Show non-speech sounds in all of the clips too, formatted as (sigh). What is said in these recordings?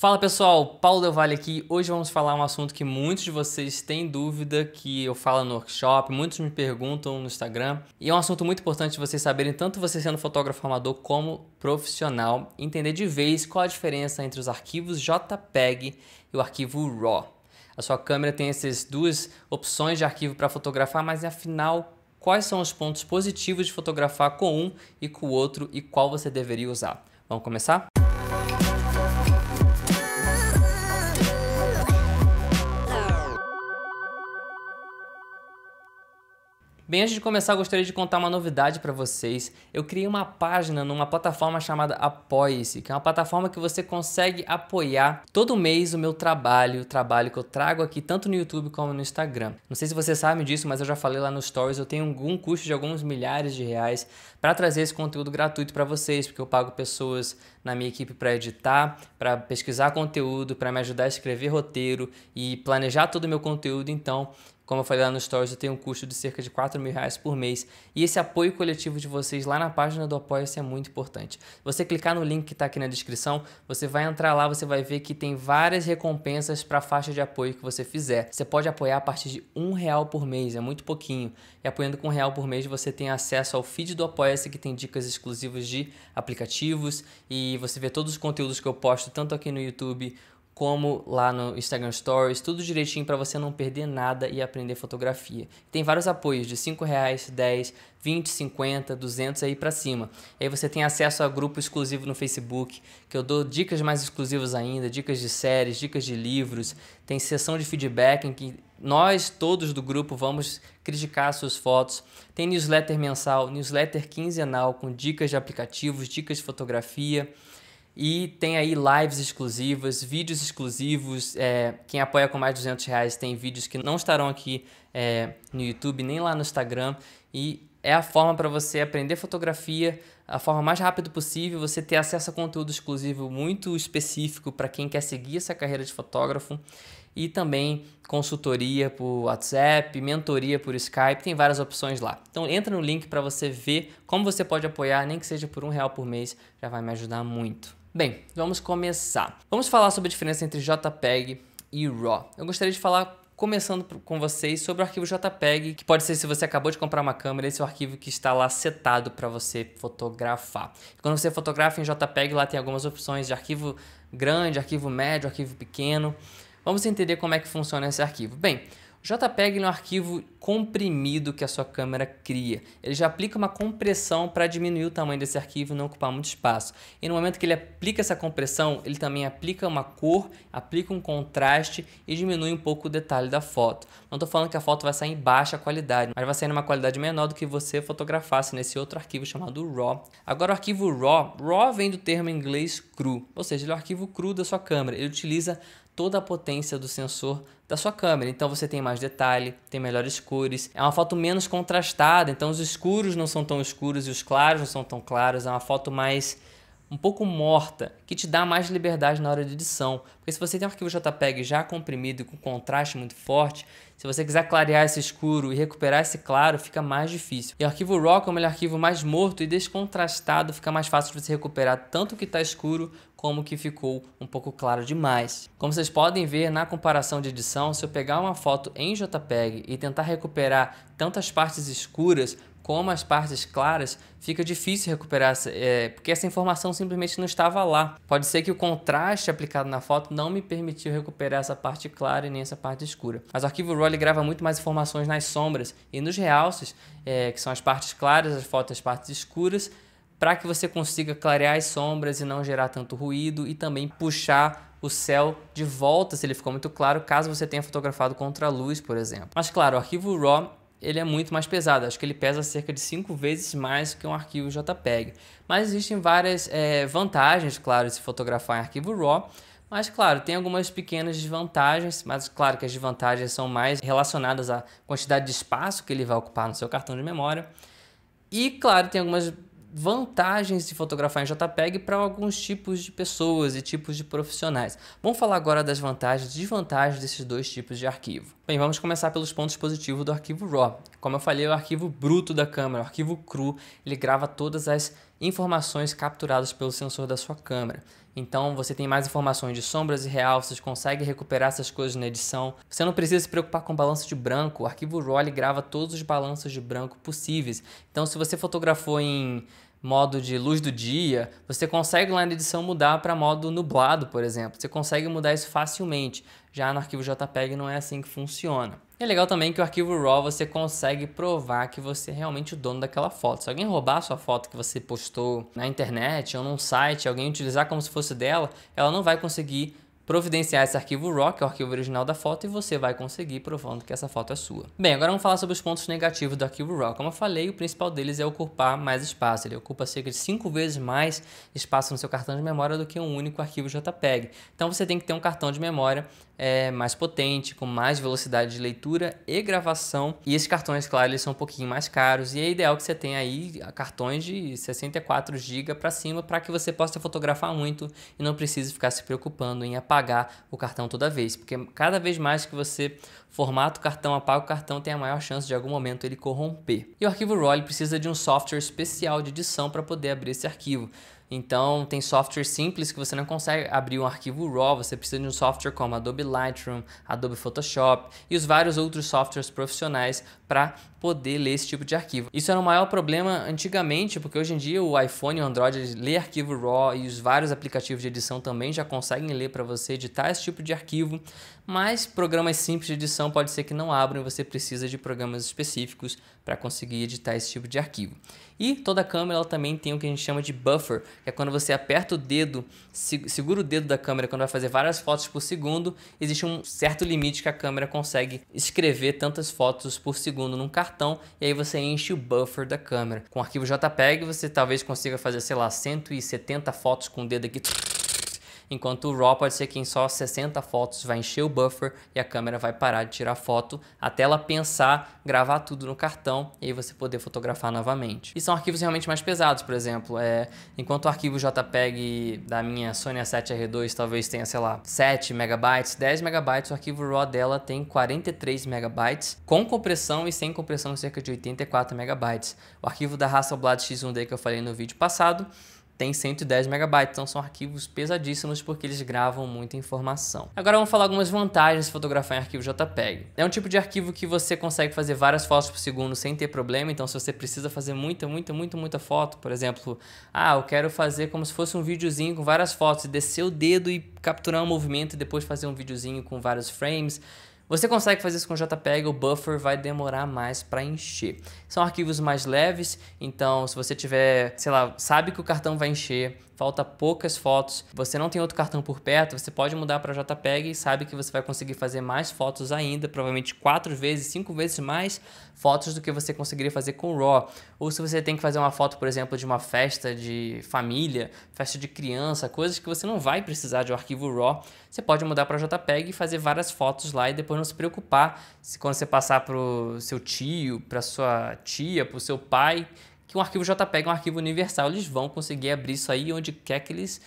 Fala pessoal, Paulo Del Valle aqui. Hoje vamos falar um assunto que muitos de vocês têm dúvida, que eu falo no workshop, muitos me perguntam no Instagram. E é um assunto muito importante vocês saberem, tanto você sendo fotógrafo amador como profissional, entender de vez qual a diferença entre os arquivos JPEG e o arquivo RAW. A sua câmera tem essas duas opções de arquivo para fotografar, mas afinal, quais são os pontos positivos de fotografar com um e com o outro e qual você deveria usar? Vamos começar? Bem, antes de começar, gostaria de contar uma novidade para vocês. Eu criei uma página numa plataforma chamada Apoie-se, que é uma plataforma que você consegue apoiar todo mês o meu trabalho, o trabalho que eu trago aqui tanto no YouTube como no Instagram. Não sei se você sabe disso, mas eu já falei lá nos stories, eu tenho um custo de alguns milhares de reais para trazer esse conteúdo gratuito para vocês, porque eu pago pessoas na minha equipe para editar, para pesquisar conteúdo, para me ajudar a escrever roteiro e planejar todo o meu conteúdo. Então, como eu falei lá no Stories, eu tenho um custo de cerca de 4 mil reais por mês. E esse apoio coletivo de vocês lá na página do Apoia-se é muito importante. Você clicar no link que está aqui na descrição, você vai entrar lá, você vai ver que tem várias recompensas para a faixa de apoio que você fizer. Você pode apoiar a partir de um real por mês, é muito pouquinho. E apoiando com um real por mês, você tem acesso ao feed do Apoia-se, que tem dicas exclusivas de aplicativos. E você vê todos os conteúdos que eu posto, tanto aqui no YouTube como lá no Instagram Stories, tudo direitinho para você não perder nada e aprender fotografia. Tem vários apoios de 5 reais, 10, 20, 50, 200 aí para cima. E aí você tem acesso a grupo exclusivo no Facebook, que eu dou dicas mais exclusivas ainda, dicas de séries, dicas de livros, tem sessão de feedback em que nós todos do grupo vamos criticar suas fotos. Tem newsletter mensal, newsletter quinzenal com dicas de aplicativos, dicas de fotografia. E tem aí lives exclusivas, vídeos exclusivos. É, quem apoia com mais de 200 reais tem vídeos que não estarão aqui é, no YouTube nem lá no Instagram. E é a forma para você aprender fotografia a forma mais rápida possível, você ter acesso a conteúdo exclusivo muito específico para quem quer seguir essa carreira de fotógrafo e também consultoria por WhatsApp, mentoria por Skype, tem várias opções lá. Então entra no link para você ver como você pode apoiar, nem que seja por um real por mês, já vai me ajudar muito. Bem, vamos começar. Vamos falar sobre a diferença entre JPEG e RAW. Eu gostaria de falar começando com vocês sobre o arquivo JPEG, que pode ser se você acabou de comprar uma câmera, esse é o arquivo que está lá setado para você fotografar. Quando você fotografa em JPEG, lá tem algumas opções de arquivo grande, arquivo médio, arquivo pequeno. Vamos entender como é que funciona esse arquivo. Bem, JPEG é um arquivo comprimido que a sua câmera cria. Ele já aplica uma compressão para diminuir o tamanho desse arquivo e não ocupar muito espaço. E no momento que ele aplica essa compressão, ele também aplica uma cor, aplica um contraste e diminui um pouco o detalhe da foto. Não estou falando que a foto vai sair em baixa qualidade, mas vai sair numa qualidade menor do que você fotografasse nesse outro arquivo chamado RAW. Agora o arquivo RAW, RAW vem do termo em inglês cru, ou seja, ele é o arquivo cru da sua câmera. Ele utiliza toda a potência do sensor da sua câmera. Então você tem mais detalhe, tem melhores cores, é uma foto menos contrastada, então os escuros não são tão escuros e os claros não são tão claros, é uma foto mais um pouco morta, que te dá mais liberdade na hora de edição. Porque se você tem um arquivo JPEG já comprimido e com contraste muito forte, se você quiser clarear esse escuro e recuperar esse claro, fica mais difícil. E o arquivo RAW, é o é um arquivo mais morto e descontrastado, fica mais fácil de você recuperar tanto o que está escuro como que ficou um pouco claro demais. Como vocês podem ver na comparação de edição, se eu pegar uma foto em JPEG e tentar recuperar tantas partes escuras, como as partes claras, fica difícil recuperar, é, porque essa informação simplesmente não estava lá. Pode ser que o contraste aplicado na foto não me permitiu recuperar essa parte clara e nem essa parte escura. Mas o arquivo RAW grava muito mais informações nas sombras e nos realces, é, que são as partes claras, as fotos, as partes escuras, para que você consiga clarear as sombras e não gerar tanto ruído e também puxar o céu de volta se ele ficou muito claro, caso você tenha fotografado contra a luz, por exemplo. Mas claro, o arquivo RAW ele é muito mais pesado. Acho que ele pesa cerca de 5 vezes mais que um arquivo JPEG. Mas existem várias é, vantagens, claro, de se fotografar em arquivo RAW. Mas, claro, tem algumas pequenas desvantagens, mas, claro, que as desvantagens são mais relacionadas à quantidade de espaço que ele vai ocupar no seu cartão de memória. E, claro, tem algumas vantagens de fotografar em JPEG para alguns tipos de pessoas e tipos de profissionais. Vamos falar agora das vantagens e desvantagens desses dois tipos de arquivo. Bem, vamos começar pelos pontos positivos do arquivo RAW. Como eu falei, é o arquivo bruto da câmera, o arquivo cru, ele grava todas as informações capturadas pelo sensor da sua câmera. Então você tem mais informações de sombras e Você consegue recuperar essas coisas na edição. Você não precisa se preocupar com balanço de branco, o arquivo RAW grava todos os balanços de branco possíveis. Então se você fotografou em modo de luz do dia, você consegue lá na edição mudar para modo nublado, por exemplo. Você consegue mudar isso facilmente. Já no arquivo JPEG não é assim que funciona. E é legal também que o arquivo RAW você consegue provar que você é realmente o dono daquela foto. Se alguém roubar a sua foto que você postou na internet ou num site, alguém utilizar como se fosse dela, ela não vai conseguir providenciar esse arquivo RAW, que é o arquivo original da foto, e você vai conseguir provando que essa foto é sua. Bem, agora vamos falar sobre os pontos negativos do arquivo RAW. Como eu falei, o principal deles é ocupar mais espaço. Ele ocupa cerca de 5 vezes mais espaço no seu cartão de memória do que um único arquivo JPEG. Então você tem que ter um cartão de memória é, mais potente, com mais velocidade de leitura e gravação. E esses cartões, claro, eles são um pouquinho mais caros. E é ideal que você tenha aí cartões de 64 GB para cima para que você possa fotografar muito e não precise ficar se preocupando em apagar apagar o cartão toda vez, porque cada vez mais que você formata o cartão, apaga o cartão, tem a maior chance de algum momento ele corromper. E o arquivo RAW precisa de um software especial de edição para poder abrir esse arquivo. Então, tem software simples que você não consegue abrir um arquivo RAW, você precisa de um software como Adobe Lightroom, Adobe Photoshop e os vários outros softwares profissionais para poder ler esse tipo de arquivo. Isso era o maior problema antigamente, porque hoje em dia o iPhone e o Android lê arquivo RAW e os vários aplicativos de edição também já conseguem ler para você editar esse tipo de arquivo, mas programas simples de edição pode ser que não abram e você precisa de programas específicos para conseguir editar esse tipo de arquivo. E toda câmera ela também tem o que a gente chama de buffer, que é quando você aperta o dedo, segura o dedo da câmera quando vai fazer várias fotos por segundo, existe um certo limite que a câmera consegue escrever tantas fotos por segundo num cartão, e aí você enche o buffer da câmera. Com o arquivo JPEG você talvez consiga fazer, sei lá, 170 fotos com o dedo aqui enquanto o RAW pode ser que em só 60 fotos vai encher o buffer e a câmera vai parar de tirar foto até ela pensar, gravar tudo no cartão e aí você poder fotografar novamente. E são arquivos realmente mais pesados, por exemplo, é, enquanto o arquivo JPEG da minha Sony A7R2 talvez tenha, sei lá, 7 megabytes, 10 megabytes, o arquivo RAW dela tem 43 megabytes, com compressão e sem compressão cerca de 84 megabytes. O arquivo da Hasselblad X1D que eu falei no vídeo passado tem 110 megabytes, então são arquivos pesadíssimos porque eles gravam muita informação. Agora vamos falar algumas vantagens de fotografar em arquivo JPEG. É um tipo de arquivo que você consegue fazer várias fotos por segundo sem ter problema, então se você precisa fazer muita, muita, muita, muita foto, por exemplo, ah, eu quero fazer como se fosse um videozinho com várias fotos, descer o dedo e capturar um movimento e depois fazer um videozinho com vários frames, você consegue fazer isso com JPEG, o buffer vai demorar mais para encher. São arquivos mais leves, então se você tiver, sei lá, sabe que o cartão vai encher, falta poucas fotos, você não tem outro cartão por perto, você pode mudar para JPEG e sabe que você vai conseguir fazer mais fotos ainda, provavelmente quatro vezes, cinco vezes mais fotos do que você conseguiria fazer com RAW. Ou se você tem que fazer uma foto, por exemplo, de uma festa de família, festa de criança, coisas que você não vai precisar de um arquivo RAW, você pode mudar para JPEG e fazer várias fotos lá e depois não se preocupar se quando você passar para o seu tio, para sua tia, para o seu pai, que um arquivo JPEG é um arquivo universal, eles vão conseguir abrir isso aí onde quer que eles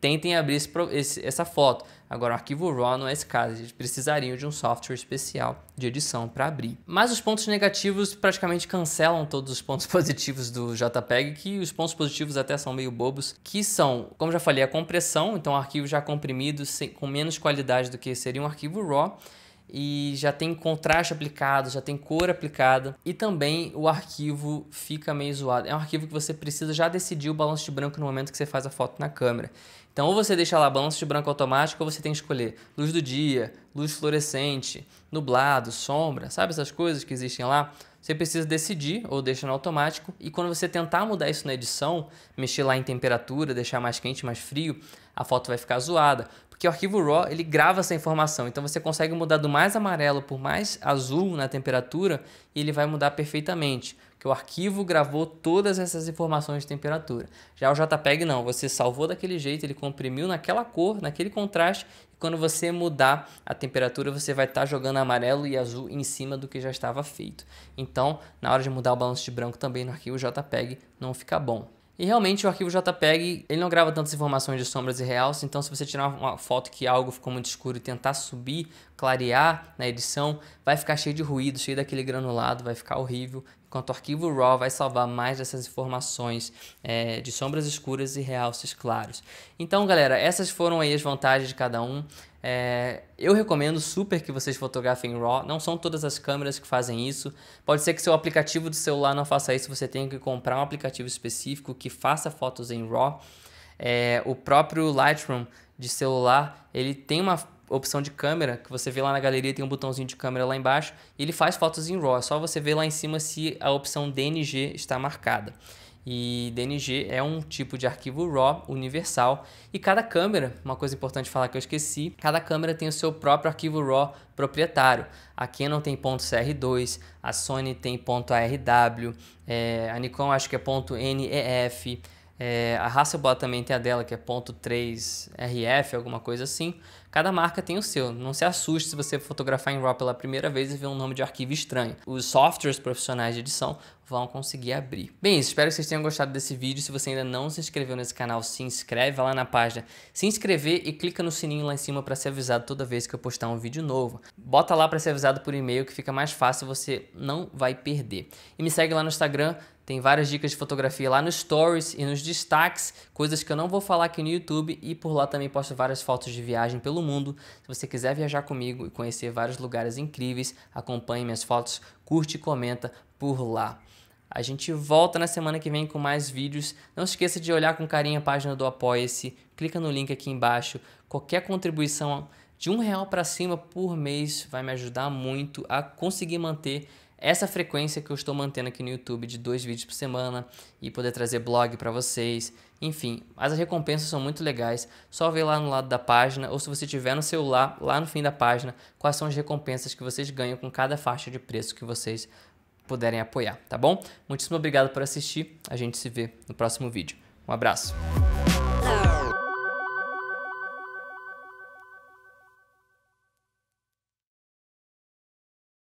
tentem abrir esse, esse, essa foto. Agora, o arquivo RAW não é esse caso, eles precisariam de um software especial de edição para abrir. Mas os pontos negativos praticamente cancelam todos os pontos (laughs) positivos do JPEG, que os pontos positivos até são meio bobos, que são, como já falei, a compressão, então um arquivo já comprimido sem, com menos qualidade do que seria um arquivo RAW, e já tem contraste aplicado, já tem cor aplicada e também o arquivo fica meio zoado. É um arquivo que você precisa já decidir o balanço de branco no momento que você faz a foto na câmera. Então ou você deixa lá balanço de branco automático ou você tem que escolher luz do dia, luz fluorescente, nublado, sombra, sabe essas coisas que existem lá? Você precisa decidir ou deixa no automático e quando você tentar mudar isso na edição, mexer lá em temperatura, deixar mais quente, mais frio, a foto vai ficar zoada. Porque o arquivo RAW ele grava essa informação, então você consegue mudar do mais amarelo por mais azul na temperatura e ele vai mudar perfeitamente, porque o arquivo gravou todas essas informações de temperatura. Já o JPEG não, você salvou daquele jeito, ele comprimiu naquela cor, naquele contraste, e quando você mudar a temperatura, você vai estar tá jogando amarelo e azul em cima do que já estava feito. Então, na hora de mudar o balanço de branco também no arquivo JPEG não fica bom. E realmente o arquivo JPEG, ele não grava tantas informações de sombras e realce, então se você tirar uma foto que algo ficou muito escuro e tentar subir, clarear na edição, vai ficar cheio de ruído, cheio daquele granulado, vai ficar horrível. Enquanto o arquivo RAW vai salvar mais dessas informações é, de sombras escuras e realces claros. Então, galera, essas foram aí as vantagens de cada um. É, eu recomendo super que vocês fotografem RAW. Não são todas as câmeras que fazem isso. Pode ser que seu aplicativo do celular não faça isso. Você tenha que comprar um aplicativo específico que faça fotos em RAW. É, o próprio Lightroom de celular ele tem uma opção de câmera, que você vê lá na galeria, tem um botãozinho de câmera lá embaixo, e ele faz fotos em RAW, é só você ver lá em cima se a opção DNG está marcada. E DNG é um tipo de arquivo RAW universal. E cada câmera, uma coisa importante falar que eu esqueci, cada câmera tem o seu próprio arquivo RAW proprietário. A Canon tem .cr2, a Sony tem .arw, é, a Nikon acho que é .nef, é, a Hasselblad também tem a dela, que é .3RF, alguma coisa assim. Cada marca tem o seu. Não se assuste se você fotografar em RAW pela primeira vez e ver um nome de arquivo estranho. Os softwares profissionais de edição vão conseguir abrir. Bem, espero que vocês tenham gostado desse vídeo. Se você ainda não se inscreveu nesse canal, se inscreve lá na página se inscrever e clica no sininho lá em cima para ser avisado toda vez que eu postar um vídeo novo. Bota lá para ser avisado por e-mail que fica mais fácil, você não vai perder. E me segue lá no Instagram, tem várias dicas de fotografia lá nos stories e nos destaques, coisas que eu não vou falar aqui no YouTube e por lá também posto várias fotos de viagem pelo mundo. Se você quiser viajar comigo e conhecer vários lugares incríveis, acompanhe minhas fotos, curte e comenta, por lá. A gente volta na semana que vem com mais vídeos. Não se esqueça de olhar com carinho a página do Apoia-se. Clica no link aqui embaixo. Qualquer contribuição de um real para cima por mês vai me ajudar muito a conseguir manter essa frequência que eu estou mantendo aqui no YouTube de dois vídeos por semana e poder trazer blog para vocês. Enfim, as recompensas são muito legais. Só ver lá no lado da página ou se você tiver no celular, lá no fim da página, quais são as recompensas que vocês ganham com cada faixa de preço que vocês puderem apoiar, tá bom? Muitíssimo obrigado por assistir, a gente se vê no próximo vídeo. Um abraço!